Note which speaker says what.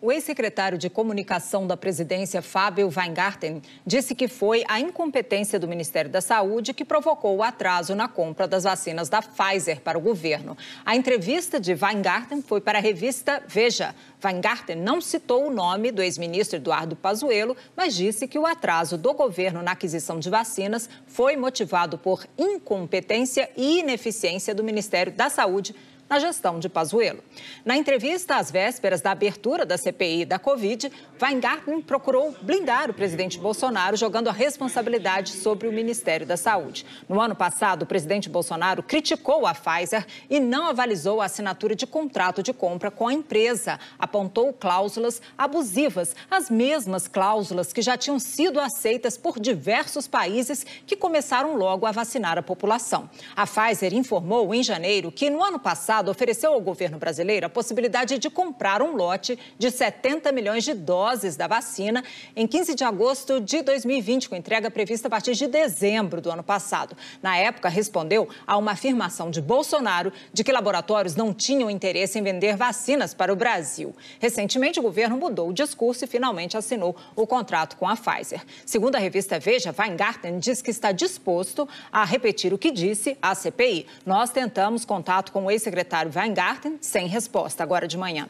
Speaker 1: O ex-secretário de Comunicação da Presidência, Fábio Weingarten, disse que foi a incompetência do Ministério da Saúde que provocou o atraso na compra das vacinas da Pfizer para o governo. A entrevista de Weingarten foi para a revista Veja. Weingarten não citou o nome do ex-ministro Eduardo Pazuello, mas disse que o atraso do governo na aquisição de vacinas foi motivado por incompetência e ineficiência do Ministério da Saúde na gestão de Pazuello. Na entrevista às vésperas da abertura da CPI da Covid, Weingarten procurou blindar o presidente Bolsonaro, jogando a responsabilidade sobre o Ministério da Saúde. No ano passado, o presidente Bolsonaro criticou a Pfizer e não avalizou a assinatura de contrato de compra com a empresa. Apontou cláusulas abusivas, as mesmas cláusulas que já tinham sido aceitas por diversos países que começaram logo a vacinar a população. A Pfizer informou em janeiro que no ano passado passado ofereceu ao governo brasileiro a possibilidade de comprar um lote de 70 milhões de doses da vacina em 15 de agosto de 2020, com entrega prevista a partir de dezembro do ano passado. Na época, respondeu a uma afirmação de Bolsonaro de que laboratórios não tinham interesse em vender vacinas para o Brasil. Recentemente, o governo mudou o discurso e finalmente assinou o contrato com a Pfizer. Segundo a revista Veja, Weingarten diz que está disposto a repetir o que disse à CPI. Nós tentamos contato com o ex-secretário secretário Weingarten sem resposta agora de manhã.